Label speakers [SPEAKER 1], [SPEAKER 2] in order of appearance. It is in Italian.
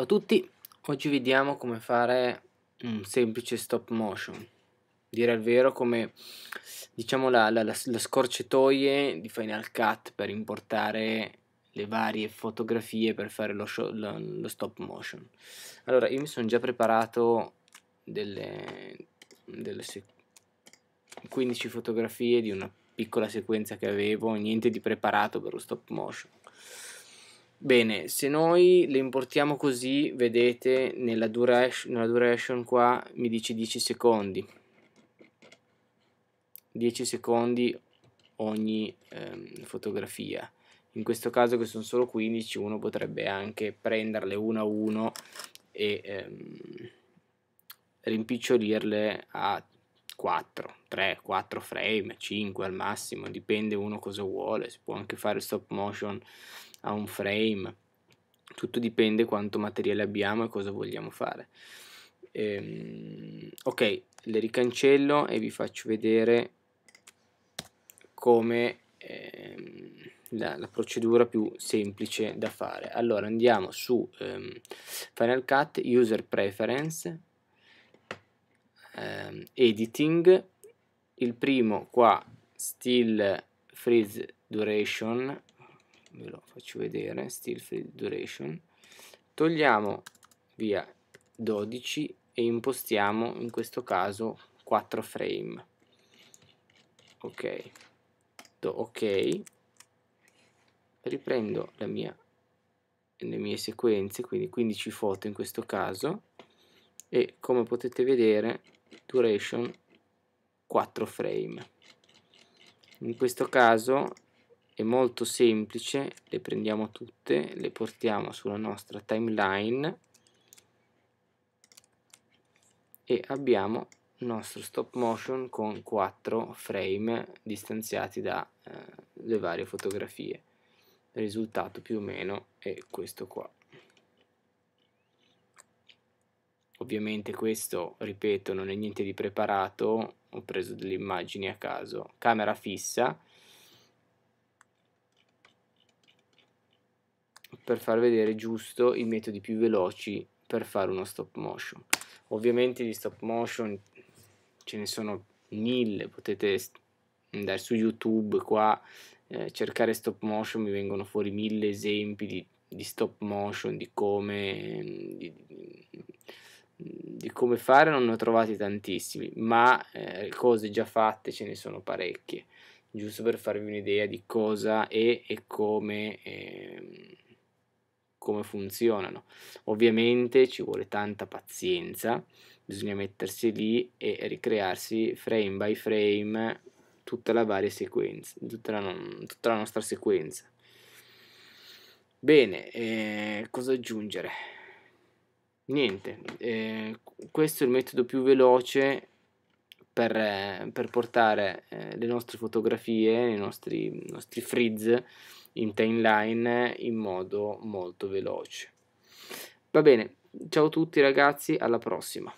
[SPEAKER 1] Ciao a tutti, oggi vediamo come fare un semplice stop motion Dire il vero come diciamo la, la, la, la scorciatoie di Final Cut per importare le varie fotografie per fare lo, show, lo, lo stop motion Allora io mi sono già preparato delle, delle 15 fotografie di una piccola sequenza che avevo Niente di preparato per lo stop motion Bene, se noi le importiamo così, vedete, nella duration, nella duration qua mi dice 10 secondi. 10 secondi ogni ehm, fotografia. In questo caso che sono solo 15, uno potrebbe anche prenderle una a uno e ehm, rimpicciolirle a 4, 3, 4 frame, 5 al massimo, dipende uno cosa vuole, si può anche fare stop motion a un frame, tutto dipende quanto materiale abbiamo e cosa vogliamo fare. Ehm, ok, le ricancello e vi faccio vedere come ehm, la, la, procedura più semplice da fare. Allora andiamo su ehm, Final Cut, User Preference, ehm, editing, il primo qua still freeze duration, ve lo faccio vedere, still freeze duration, togliamo via 12 e impostiamo in questo caso 4 frame. Ok, Do ok, riprendo mia, le mie sequenze, quindi 15 foto in questo caso, e come potete vedere duration 4 frame in questo caso è molto semplice le prendiamo tutte le portiamo sulla nostra timeline e abbiamo il nostro stop motion con 4 frame distanziati dalle eh, varie fotografie il risultato più o meno è questo qua Ovviamente questo, ripeto, non è niente di preparato, ho preso delle immagini a caso. Camera fissa. Per far vedere giusto i metodi più veloci per fare uno stop motion. Ovviamente di stop motion ce ne sono mille, potete andare su YouTube qua, eh, cercare stop motion, mi vengono fuori mille esempi di, di stop motion, di come... Di, di, di come fare non ne ho trovati tantissimi, ma eh, cose già fatte ce ne sono parecchie, giusto per farvi un'idea di cosa è e come, eh, come funzionano. Ovviamente ci vuole tanta pazienza, bisogna mettersi lì e ricrearsi frame by frame tutta la varia sequenza, tutta la, non, tutta la nostra sequenza. Bene, eh, cosa aggiungere? niente eh, questo è il metodo più veloce per, eh, per portare eh, le nostre fotografie i nostri, i nostri frizz in timeline in modo molto veloce va bene ciao a tutti ragazzi alla prossima